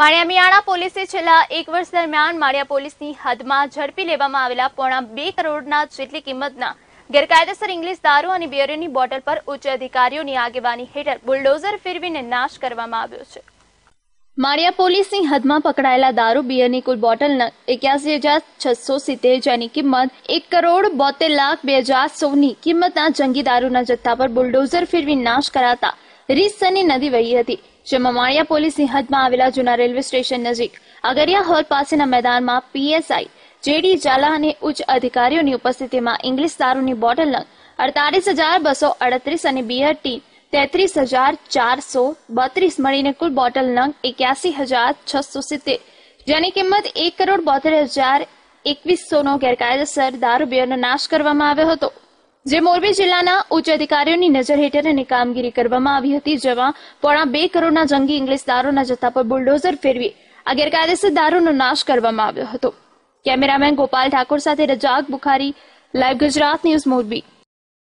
માળિયા પોલીસે છેલ્લા એક વર્ષ દરમિયાન માળિયા પોલીસની હદમાં ઝડપી લેવામાં આવેલા પોણા બે કરોડના જેટલી કિંમતના ગેરકાયદેસર ઇંગ્લિશ દારૂ અને બિયરની બોટલ પર ઉચ્ચ અધિકારીઓની આગેવાની હેઠળ બુલડોઝર ફેરવીને નાશ કરવામાં આવ્યો છે માળિયા પોલીસની હદમાં પકડાયેલા દારૂ બિયરની કુલ બોટલના એક્યાસી હજાર છસો સિત્તેર જેની કિંમત એક કરોડ બોતેર લાખ બે હજાર સોની કિંમતના જંગી દારૂના જથ્થા પર બુલડોઝર ફેરવી નાશ કરાતા રીસની નદી વહી હતી જેમાં માળિયા પોલીસ નિહતમાં આવેલા જૂના રેલવે સ્ટેશન નજીક અગરિયા હોલ પાસેના મેદાનમાં પીએસઆઈ જેડી ઝાલા અને ઉચ્ચ અધિકારીઓની ઉપસ્થિતિમાં ઇંગ્લિશ દારૂની બોટલ લંગ અડતાલીસ હજાર બસો અડત્રીસ અને બીયર ટી તેત્રીસ હજાર ચારસો બત્રીસ મળીને કુલ બોટલ લંગ એક્યાસી હજાર છસો સિત્તેર જેની કિંમત એક કરોડ બોતેર હજાર એકવીસોનો ગેરકાયદેસર દારૂ બિયરનો નાશ કરવામાં આવ્યો હતો જે મોરબી જિલ્લાના ઉચ્ચ અધિકારીઓની નજર હેઠળ અને કામગીરી કરવામાં આવી હતી જેમાં પોણા બે કરોડના જંગી ઇંગ્લિશ દારૂના જથ્થા પર બુલડોઝર ફેરવી આ ગેરકાયદેસર દારૂનો નાશ કરવામાં આવ્યો હતો કેમેરામેન ગોપાલ ઠાકોર સાથે રજાક બુખારી લાઈવ ગુજરાત ન્યૂઝ મોરબી